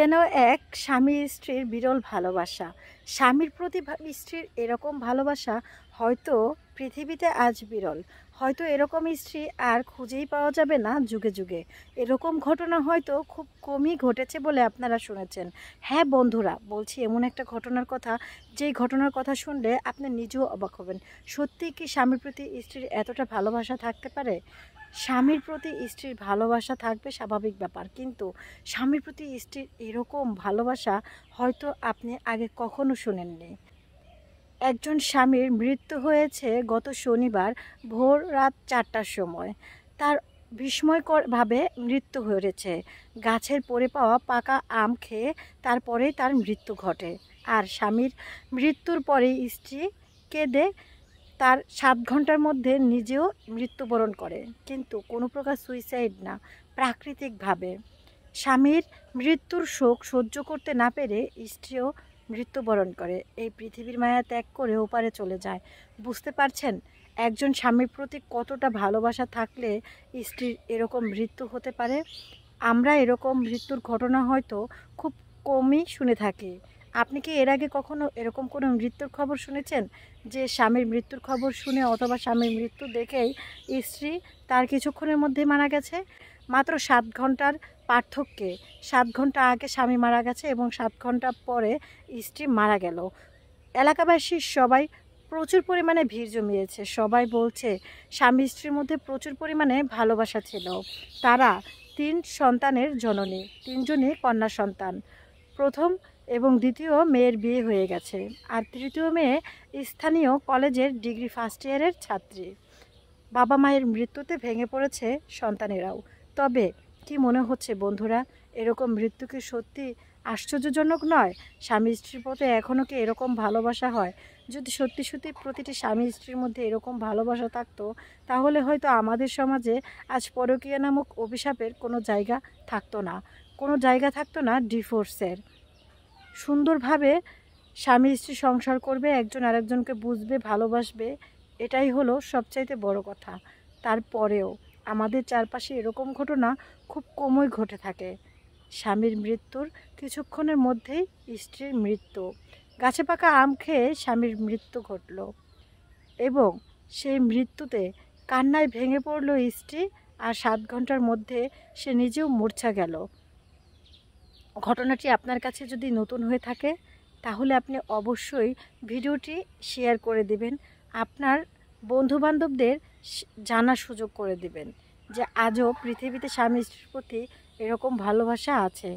কেন এক স্বামী স্ত্রীর বিরল ভালোবাসা স্বামীর প্রতি স্ত্রীর এরকম ভালোবাসা হয়তো পৃথিবীতে আজ বিরল হয়তো এরকম স্ত্রী আর খুঁজেই পাওয়া যাবে না যুগে যুগে এরকম ঘটনা হয়তো খুব কমই ঘটেছে বলে আপনারা শুনেছেন হ্যাঁ বন্ধুরা বলছি এমন একটা ঘটনার কথা যেই ঘটনার কথা শুনলে আপনি নিজেও অবাক হবেন সত্যি কি স্বামীর প্রতি স্ত্রীর এতটা ভালোবাসা থাকতে পারে স্বামীর প্রতি স্ত্রীর ভালোবাসা থাকবে স্বাভাবিক ব্যাপার কিন্তু স্বামীর প্রতি স্ত্রীর এরকম ভালোবাসা হয়তো আপনি আগে কখনো শুনেননি একজন স্বামীর মৃত্যু হয়েছে গত শনিবার ভোর রাত চারটার সময় তার বিস্ময়করভাবে মৃত্যু হয়েছে গাছের পড়ে পাওয়া পাকা আম খেয়ে তারপরে তার মৃত্যু ঘটে আর স্বামীর মৃত্যুর পরে স্ত্রী কেঁদে তার সাত ঘন্টার মধ্যে নিজেও মৃত্যুবরণ করে কিন্তু কোনো প্রকার সুইসাইড না প্রাকৃতিকভাবে স্বামীর মৃত্যুর শোক সহ্য করতে না পেরে স্ত্রীও মৃত্যুবরণ করে এই পৃথিবীর মায়া ত্যাগ করে ওপারে চলে যায় বুঝতে পারছেন একজন স্বামীর প্রতি কতটা ভালোবাসা থাকলে স্ত্রীর এরকম মৃত্যু হতে পারে আমরা এরকম মৃত্যুর ঘটনা হয়তো খুব কমই শুনে থাকি আপনি কি এর আগে কখনো এরকম কোনো মৃত্যুর খবর শুনেছেন যে স্বামীর মৃত্যুর খবর শুনে অথবা স্বামীর মৃত্যু দেখেই স্ত্রী তার কিছুক্ষণের মধ্যে মারা গেছে মাত্র সাত ঘন্টার পার্থক্যে সাত ঘন্টা আগে স্বামী মারা গেছে এবং সাত ঘন্টা পরে স্ত্রী মারা গেল এলাকাবাসীর সবাই প্রচুর পরিমাণে ভিড় জমিয়েছে সবাই বলছে স্বামী স্ত্রীর মধ্যে প্রচুর পরিমাণে ভালোবাসা ছিল তারা তিন সন্তানের জননী তিনজনই কন্যা সন্তান প্রথম এবং দ্বিতীয় মেয়ের বিয়ে হয়ে গেছে আর তৃতীয় মেয়ে স্থানীয় কলেজের ডিগ্রি ফার্স্ট ইয়ারের ছাত্রী বাবা মায়ের মৃত্যুতে ভেঙে পড়েছে সন্তানেরাও তবে কি মনে হচ্ছে বন্ধুরা এরকম মৃত্যু কি সত্যি আশ্চর্যজনক নয় স্বামী স্ত্রীর পথে এখনও কি এরকম ভালোবাসা হয় যদি সত্যি সত্যি প্রতিটি স্বামী স্ত্রীর মধ্যে এরকম ভালোবাসা থাকতো তাহলে হয়তো আমাদের সমাজে আজ পরকীয়া নামক অভিশাপের কোনো জায়গা থাকতো না কোনো জায়গা থাকতো না ডিফোর্সের সুন্দরভাবে স্বামী স্ত্রী সংসার করবে একজন আরেকজনকে বুঝবে ভালোবাসবে এটাই হলো সবচাইতে বড় কথা তারপরেও আমাদের চারপাশে এরকম ঘটনা খুব কমই ঘটে থাকে স্বামীর মৃত্যুর কিছুক্ষণের মধ্যেই স্ত্রীর মৃত্যু গাছে পাকা আম খেয়ে স্বামীর মৃত্যু ঘটল এবং সেই মৃত্যুতে কান্নায় ভেঙে পড়ল স্ত্রী আর সাত ঘন্টার মধ্যে সে নিজেও মূর্ছা গেল ঘটনাটি আপনার কাছে যদি নতুন হয়ে থাকে তাহলে আপনি অবশ্যই ভিডিওটি শেয়ার করে দেবেন আপনার বন্ধুবান্ধবদের জানার সুযোগ করে দিবেন যে আজও পৃথিবীতে স্বামী স্ত্রীর প্রতি এরকম ভালোবাসা আছে